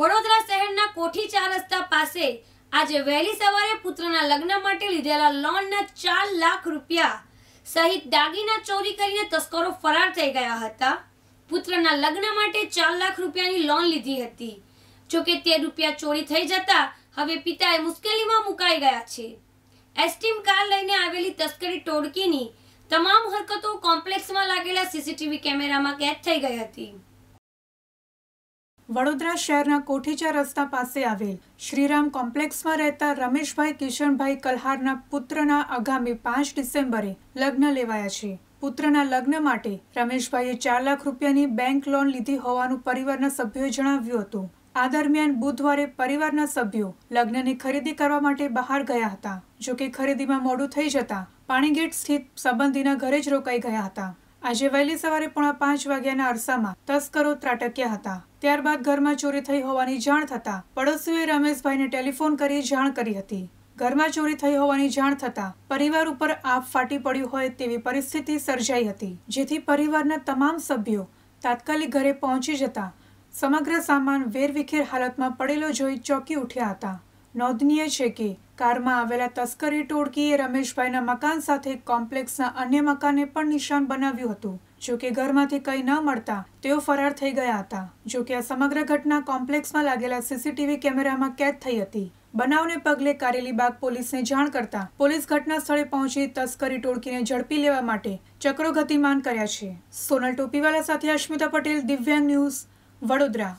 વડોદરા શહેરના કોઠી ચાર રસ્તા પાસે આજે વહેલી સવારે પુત્રના લગ્ન માટે લીધેલા લોનના ચાર લાખ રૂપિયા સહિત દાગીના ચોરી કરીને તસ્કરો ફરાર થઈ ગયા હતા પુત્રના લગ્ન માટે ચાર લાખ રૂપિયાની લોન લીધી હતી જોકે તે રૂપિયા ચોરી થઈ જતા હવે પિતાએ મુશ્કેલીમાં મુકાઈ ગયા છે એસટીમ કાર લઈને આવેલી તસ્કરી ટોળકીની તમામ હરકતો કોમ્પ્લેક્સમાં લાગેલા સીસીટીવી કેમેરામાં કેદ થઈ ગઈ હતી વડોદરા શહેરના કોઠીચા રસ્તા પાસે આવેલ શ્રીરામ કોમ્પ્લેક્સમાં રહેતા રમેશભાઈ કિશનભાઈ કલહારના પુત્રના આગામી પાંચ ડિસેમ્બરે લગ્ન લેવાયા છે પુત્રના લગ્ન માટે રમેશભાઈએ ચાર લાખ રૂપિયાની બેંક લોન લીધી હોવાનું પરિવારના સભ્યોએ જણાવ્યું હતું આ દરમિયાન બુધવારે પરિવારના સભ્યો લગ્નની ખરીદી કરવા માટે બહાર ગયા હતા જોકે ખરીદીમાં મોડું થઈ જતા પાણીગેટ સ્થિત સંબંધીના ઘરે જ રોકાઈ ગયા હતા આજે વહેલી સવારે પોણા પાંચ વાગ્યાના અરસામાં તસ્કરો ત્રાટક્યા હતા ત્યારબાદ ઘરમાં ચોરી થઈ હોવાની જાણ થતાં પડોશીઓએ રમેશભાઈને ટેલિફોન કરી જાણ કરી હતી ઘરમાં ચોરી થઈ હોવાની જાણ થતા પરિવાર ઉપર આપ ફાટી પડ્યું હોય તેવી પરિસ્થિતિ સર્જાઈ હતી જેથી પરિવારના તમામ સભ્યો તાત્કાલિક ઘરે પહોંચી જતા સમગ્ર સામાન વેરવિખેર હાલતમાં પડેલો જોઈ ચોંકી ઉઠ્યા હતા નોંધનીય છે કે કારમાં આવેલા તસ્કરી ટોળકીએ રમેશભાઈના મકાન સાથે કોમ્પ્લેક્સના અન્ય મકાને પણ નિશાન બનાવ્યું હતું જો કે ઘરમાંથી કંઈ ન મળતા તેઓ ફરાર થઈ ગયા હતા જો કે આ સમગ્ર ઘટના કોમ્પ્લેક્સમાં લાગેલા સીસીટીવી કેમેરામાં કેદ થઈ હતી બનાવને પગલે કારેલીબાગ પોલીસને જાણ કરતા પોલીસ ઘટના સ્થળે પહોંચી તસ્કરી ટોળકીને ઝડપી લેવા માટે ચક્રો ગતિમાન કર્યા છે સોનલ ટોપીવાલા સાથે અશ્મિતા પટેલ દિવ્યાંગ ન્યૂઝ વડોદરા